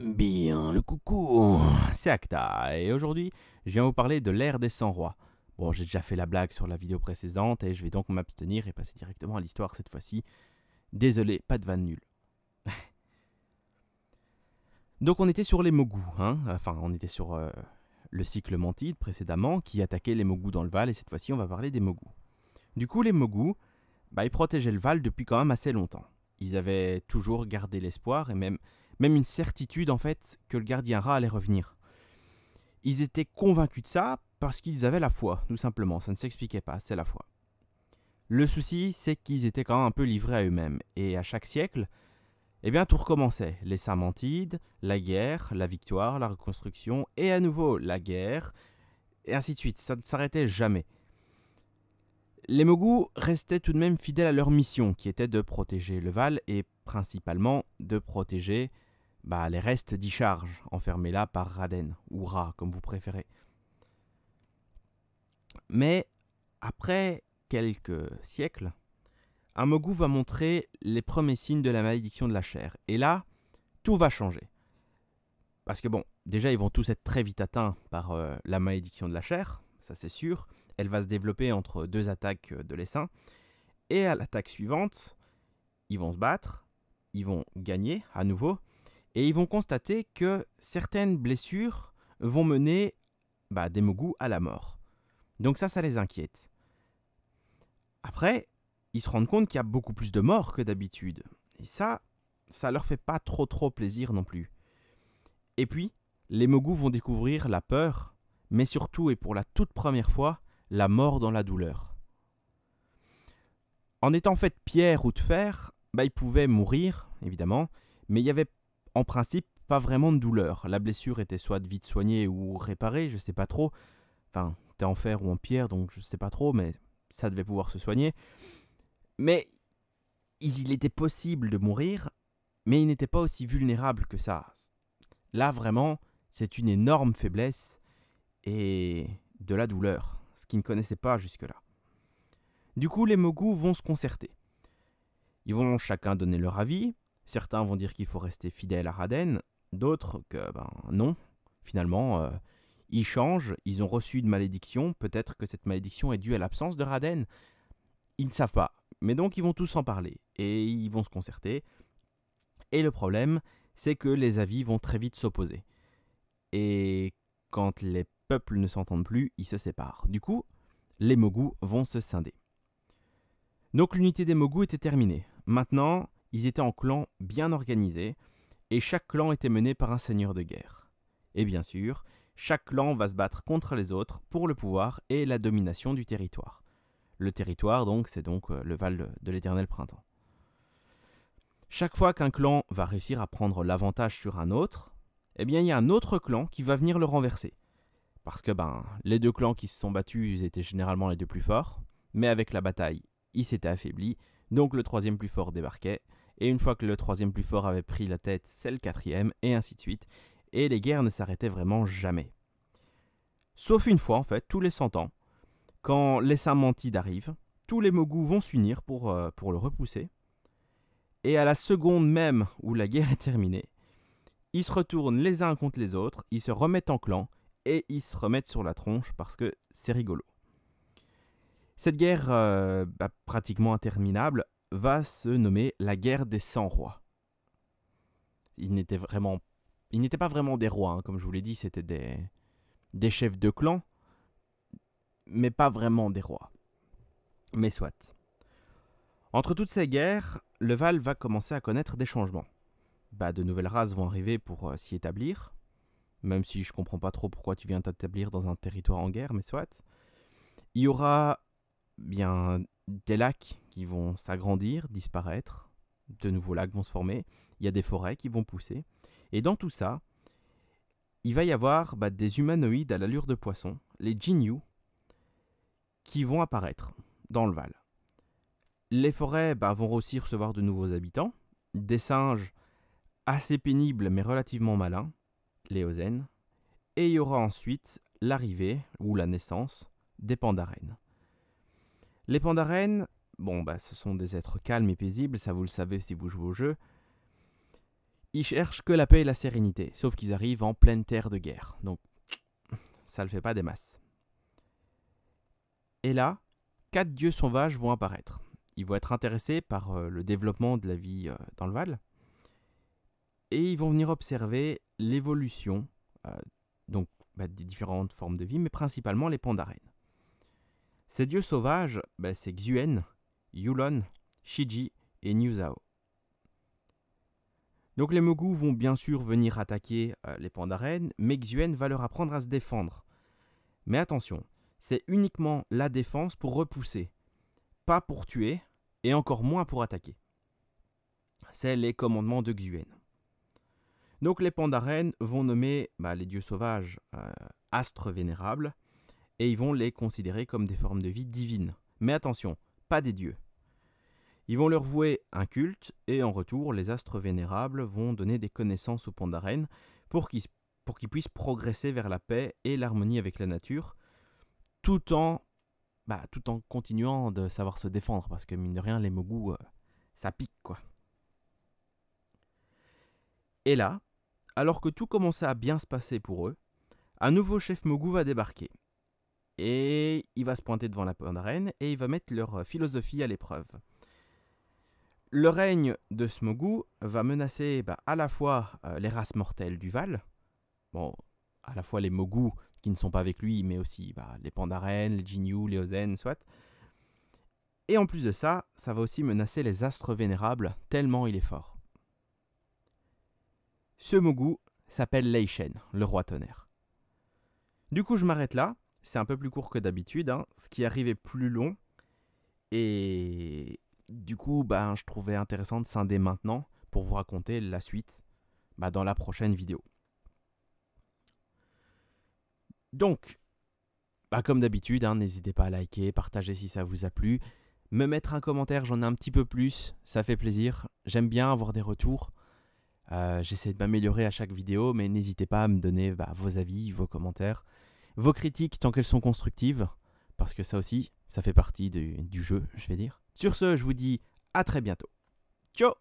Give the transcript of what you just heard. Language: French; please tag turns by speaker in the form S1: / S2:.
S1: Bien, le coucou, c'est Acta, et aujourd'hui, je viens vous parler de l'ère des 100 rois. Bon, j'ai déjà fait la blague sur la vidéo précédente, et je vais donc m'abstenir et passer directement à l'histoire cette fois-ci. Désolé, pas de vanne nulle. donc on était sur les Mogus, hein enfin on était sur euh, le cycle Mantide précédemment, qui attaquait les Mogus dans le Val, et cette fois-ci on va parler des Mogus. Du coup, les Mogus, bah, ils protégeaient le Val depuis quand même assez longtemps. Ils avaient toujours gardé l'espoir, et même même une certitude en fait que le gardien rat allait revenir. Ils étaient convaincus de ça parce qu'ils avaient la foi, tout simplement. Ça ne s'expliquait pas, c'est la foi. Le souci, c'est qu'ils étaient quand même un peu livrés à eux-mêmes. Et à chaque siècle, eh bien, tout recommençait. Les Samantides, la guerre, la victoire, la reconstruction, et à nouveau la guerre, et ainsi de suite. Ça ne s'arrêtait jamais. Les Mogus restaient tout de même fidèles à leur mission, qui était de protéger le Val et principalement de protéger bah, les restes d'y charge enfermés là par Raden, ou Ra, comme vous préférez. Mais après quelques siècles, un va montrer les premiers signes de la malédiction de la chair. Et là, tout va changer. Parce que bon, déjà, ils vont tous être très vite atteints par euh, la malédiction de la chair, ça c'est sûr. Elle va se développer entre deux attaques euh, de l'essaim. Et à l'attaque suivante, ils vont se battre, ils vont gagner à nouveau, et ils vont constater que certaines blessures vont mener bah, des mogus à la mort. Donc ça, ça les inquiète. Après, ils se rendent compte qu'il y a beaucoup plus de morts que d'habitude. Et ça, ça leur fait pas trop trop plaisir non plus. Et puis, les Mogu vont découvrir la peur, mais surtout et pour la toute première fois, la mort dans la douleur. En étant de pierre ou de fer, bah, ils pouvaient mourir, évidemment, mais il n'y avait en principe, pas vraiment de douleur. La blessure était soit vite soignée ou réparée, je sais pas trop. Enfin, t'es en fer ou en pierre, donc je sais pas trop, mais ça devait pouvoir se soigner. Mais il était possible de mourir, mais il n'était pas aussi vulnérable que ça. Là, vraiment, c'est une énorme faiblesse et de la douleur, ce qu'ils ne connaissaient pas jusque-là. Du coup, les Mogu vont se concerter. Ils vont chacun donner leur avis, Certains vont dire qu'il faut rester fidèle à Raden, d'autres que ben non. Finalement, euh, ils changent, ils ont reçu une malédiction, peut-être que cette malédiction est due à l'absence de Raden. Ils ne savent pas. Mais donc ils vont tous en parler et ils vont se concerter. Et le problème, c'est que les avis vont très vite s'opposer. Et quand les peuples ne s'entendent plus, ils se séparent. Du coup, les Mogus vont se scinder. Donc l'unité des Mogus était terminée. Maintenant, ils étaient en clans bien organisés, et chaque clan était mené par un seigneur de guerre. Et bien sûr, chaque clan va se battre contre les autres pour le pouvoir et la domination du territoire. Le territoire, donc, c'est donc euh, le Val de l'éternel printemps. Chaque fois qu'un clan va réussir à prendre l'avantage sur un autre, eh bien, il y a un autre clan qui va venir le renverser. Parce que, ben, les deux clans qui se sont battus étaient généralement les deux plus forts, mais avec la bataille, ils s'étaient affaiblis, donc le troisième plus fort débarquait, et une fois que le troisième plus fort avait pris la tête, c'est le quatrième, et ainsi de suite, et les guerres ne s'arrêtaient vraiment jamais. Sauf une fois en fait, tous les cent ans, quand les Samantides arrivent, tous les Mogus vont s'unir pour, euh, pour le repousser, et à la seconde même où la guerre est terminée, ils se retournent les uns contre les autres, ils se remettent en clan, et ils se remettent sur la tronche parce que c'est rigolo. Cette guerre euh, bah, pratiquement interminable va se nommer la guerre des 100 rois. Ils n'étaient vraiment, pas vraiment des rois, hein, comme je vous l'ai dit, c'était des, des chefs de clan, mais pas vraiment des rois. Mais soit. Entre toutes ces guerres, le Val va commencer à connaître des changements. Bah, de nouvelles races vont arriver pour euh, s'y établir, même si je comprends pas trop pourquoi tu viens t'établir dans un territoire en guerre, mais soit. Il y aura bien des lacs vont s'agrandir, disparaître, de nouveaux lacs vont se former, il y a des forêts qui vont pousser. Et dans tout ça, il va y avoir bah, des humanoïdes à l'allure de poisson, les Jinyu, qui vont apparaître dans le Val. Les forêts bah, vont aussi recevoir de nouveaux habitants, des singes assez pénibles mais relativement malins, les Ozen, et il y aura ensuite l'arrivée ou la naissance des pandarènes. Les pandarènes, bon, bah, ce sont des êtres calmes et paisibles, ça vous le savez si vous jouez au jeu. Ils cherchent que la paix et la sérénité, sauf qu'ils arrivent en pleine terre de guerre, donc ça le fait pas des masses. Et là, quatre dieux sauvages vont apparaître. Ils vont être intéressés par euh, le développement de la vie euh, dans le Val, et ils vont venir observer l'évolution, euh, donc bah, des différentes formes de vie, mais principalement les pandarènes. Ces dieux sauvages, bah, c'est Xuen, Yulon, Shiji et Niuzao. Donc les Mogu vont bien sûr venir attaquer euh, les Pandaren, mais Xuan va leur apprendre à se défendre. Mais attention, c'est uniquement la défense pour repousser, pas pour tuer, et encore moins pour attaquer. C'est les commandements de Xuen. Donc les Pandaren vont nommer bah, les dieux sauvages euh, astres vénérables, et ils vont les considérer comme des formes de vie divines. Mais attention, pas des dieux. Ils vont leur vouer un culte, et en retour, les astres vénérables vont donner des connaissances aux pandaren pour qu'ils puissent progresser vers la paix et l'harmonie avec la nature, tout en, bah, tout en continuant de savoir se défendre, parce que mine de rien, les mogus, euh, ça pique, quoi. Et là, alors que tout commençait à bien se passer pour eux, un nouveau chef mogu va débarquer, et il va se pointer devant la pandarène et il va mettre leur euh, philosophie à l'épreuve. Le règne de Smogu va menacer bah, à la fois euh, les races mortelles du Val, bon, à la fois les Mogu qui ne sont pas avec lui, mais aussi bah, les Pandaren, les Jinyu, les Ozen, soit. Et en plus de ça, ça va aussi menacer les astres vénérables, tellement il est fort. Ce Mogu s'appelle Leishen, le roi tonnerre. Du coup, je m'arrête là c'est un peu plus court que d'habitude, hein. ce qui arrivait plus long. Et du coup, ben, je trouvais intéressant de scinder maintenant pour vous raconter la suite ben, dans la prochaine vidéo. Donc, ben, comme d'habitude, hein, n'hésitez pas à liker, partager si ça vous a plu. Me mettre un commentaire, j'en ai un petit peu plus, ça fait plaisir. J'aime bien avoir des retours. Euh, j'essaie de m'améliorer à chaque vidéo, mais n'hésitez pas à me donner vos avis, vos commentaires. Vos critiques, tant qu'elles sont constructives, parce que ça aussi, ça fait partie du, jeu, je vais dire. Sur ce, je vous dis à très bientôt. Ciao